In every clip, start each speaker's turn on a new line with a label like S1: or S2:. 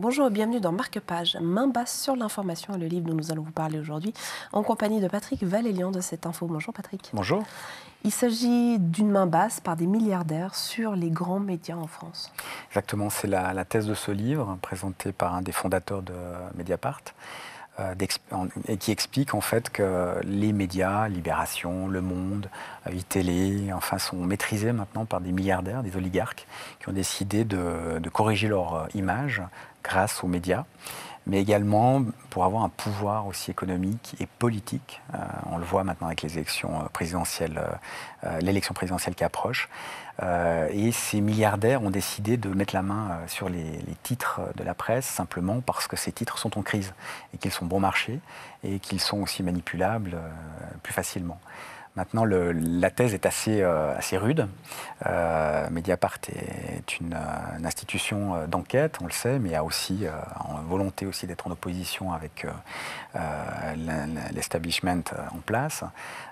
S1: Bonjour et bienvenue dans Marque Page, main basse sur l'information et le livre dont nous allons vous parler aujourd'hui, en compagnie de Patrick Valélian de cette info. Bonjour Patrick. Bonjour. Il s'agit d'une main basse par des milliardaires sur les grands médias en France.
S2: Exactement, c'est la, la, thèse de ce livre, présenté par un des fondateurs de Mediapart. Euh, et qui explique en fait que les médias, Libération, Le Monde, euh, Télé, e, enfin sont maîtrisés maintenant par des milliardaires, des oligarques qui ont décidé de, de corriger leur euh, image grâce aux médias mais également pour avoir un pouvoir aussi économique et politique. Euh, on le voit maintenant avec euh, euh, l'élection présidentielle qui approche. et ces milliardaires ont décidé de mettre la main sur les, les, titres de la presse simplement parce que ces titres sont en crise et qu'ils sont bon marché et qu'ils sont aussi manipulables plus facilement. Maintenant, la thèse est assez, euh, rude. Euh, Mediapart est une, euh, institution d'enquête, on le sait, mais a aussi en volonté aussi d'être en opposition avec l'establishment en place.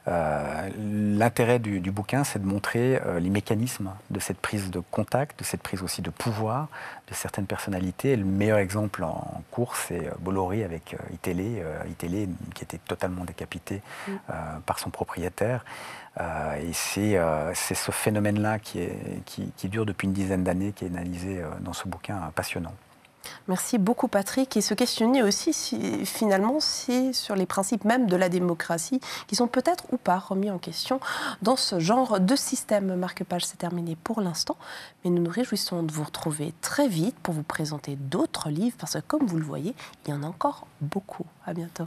S2: L'intérêt du, bouquin, c'est de montrer les mécanismes de cette prise de contact, de cette prise aussi de pouvoir de certaines personnalités. le meilleur exemple en, cours, c'est Bolloré avec Itélé, Itélé qui était totalement décapité mm. par son propriétaire euh, et euh, c'est, ce phénomène-là qui, qui, dure depuis une dizaine d'années, qui est analysé euh, dans ce bouquin passionnant.
S1: Merci beaucoup Patrick. Et se questionner aussi si, finalement si sur les principes même de la démocratie qui sont peut-être ou pas remis en question dans ce genre de système. Marc Page, c'est terminé pour l'instant, mais nous nous réjouissons de vous retrouver très vite pour vous présenter d'autres livres parce que comme vous le voyez, il y en a encore beaucoup. À bientôt.